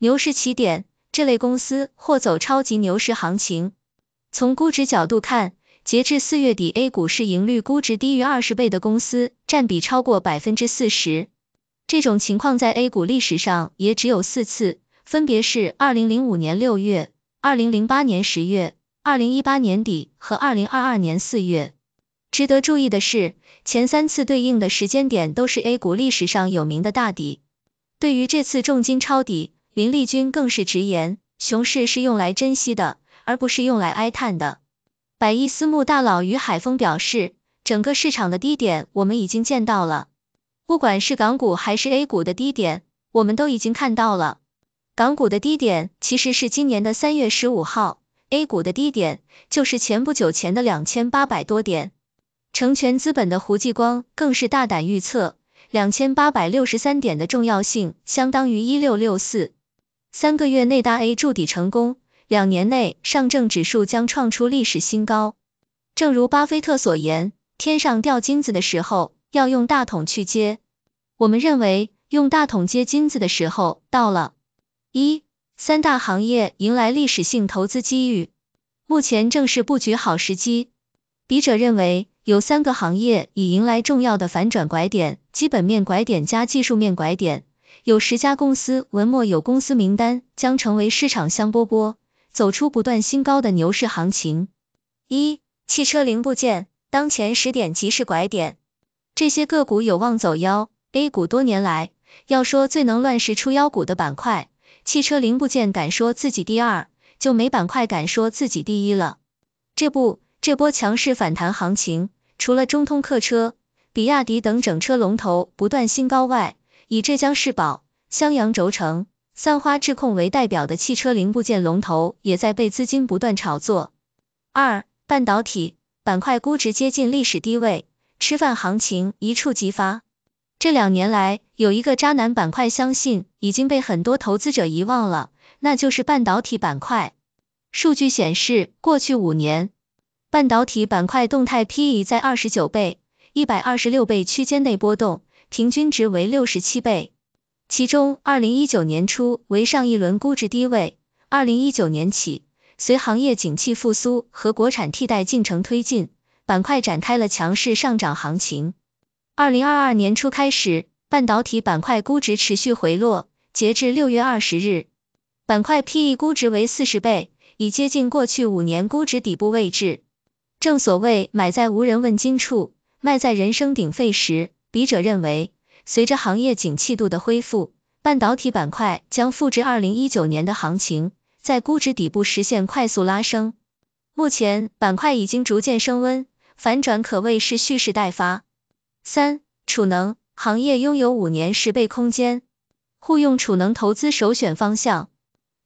牛市起点，这类公司或走超级牛市行情。从估值角度看，截至四月底，A 股市盈率估值低于二十倍的公司占比超过百分之四十。这种情况在 A 股历史上也只有四次，分别是二零零五年六月、二零零八年十月、二零一八年底和二零二二年四月。值得注意的是，前三次对应的时间点都是 A 股历史上有名的大底。对于这次重金抄底。林立军更是直言，熊市是用来珍惜的，而不是用来哀叹的。百亿私募大佬于海峰表示，整个市场的低点我们已经见到了，不管是港股还是 A 股的低点，我们都已经看到了。港股的低点其实是今年的三月十五号，A 股的低点就是前不久前的两千八百多点。成全资本的胡继光更是大胆预测，两千八百六十三点的重要性相当于一六六四。三个月内大 A 筑底成功，两年内上证指数将创出历史新高。正如巴菲特所言，天上掉金子的时候要用大桶去接。我们认为，用大桶接金子的时候到了。一、三大行业迎来历史性投资机遇，目前正是布局好时机。笔者认为，有三个行业已迎来重要的反转拐点，基本面拐点加技术面拐点。有十家公司，文末有公司名单，将成为市场香饽饽，走出不断新高的牛市行情。一、汽车零部件当前十点即是拐点，这些个股有望走妖。A 股多年来，要说最能乱世出妖股的板块，汽车零部件敢说自己第二，就没板块敢说自己第一了。这不，这波强势反弹行情，除了中通客车、比亚迪等整车龙头不断新高外，以浙江世宝、襄阳轴承、三花智控为代表的汽车零部件龙头也在被资金不断炒作。二、半导体板块估值接近历史低位，吃饭行情一触即发。这两年来，有一个渣男板块，相信已经被很多投资者遗忘了，那就是半导体板块。数据显示，过去五年，半导体板块动态 PE 在二十九倍、一百二十六倍区间内波动。平均值为六十七倍，其中二零一九年初为上一轮估值低位，二零一九年起，随行业景气复苏和国产替代进程推进，板块展开了强势上涨行情。二零二二年初开始，半导体板块估值持续回落，截至六月二十日，板块 P E 估值为四十倍，已接近过去五年估值底部位置。正所谓买在无人问津处，卖在人声鼎沸时。笔者认为，随着行业景气度的恢复，半导体板块将复制二零一九年的行情，在估值底部实现快速拉升。目前板块已经逐渐升温，反转可谓是蓄势待发。三、储能行业拥有五年十倍空间，互用储能投资首选方向。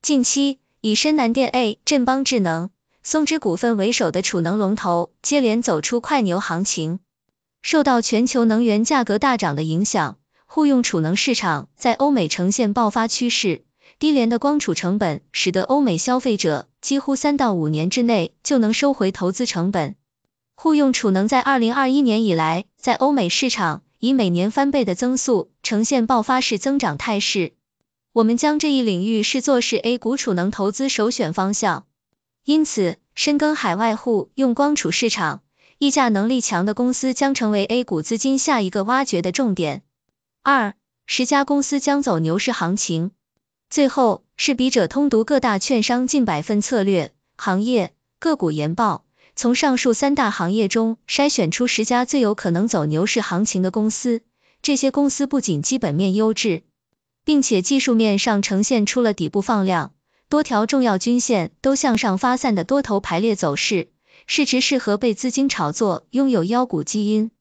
近期，以深南电 A、振邦智能、松芝股份为首的储能龙头接连走出快牛行情。受到全球能源价格大涨的影响，户用储能市场在欧美呈现爆发趋势。低廉的光储成本使得欧美消费者几乎三到五年之内就能收回投资成本。户用储能在二零二一年以来，在欧美市场以每年翻倍的增速呈现爆发式增长态势。我们将这一领域视作是 A 股储能投资首选方向，因此深耕海外户用光储市场。溢价能力强的公司将成为 A 股资金下一个挖掘的重点。二十家公司将走牛市行情。最后是笔者通读各大券商近百份策略、行业个股研报，从上述三大行业中筛选出十家最有可能走牛市行情的公司。这些公司不仅基本面优质，并且技术面上呈现出了底部放量、多条重要均线都向上发散的多头排列走势。市值适合被资金炒作，拥有妖股基因。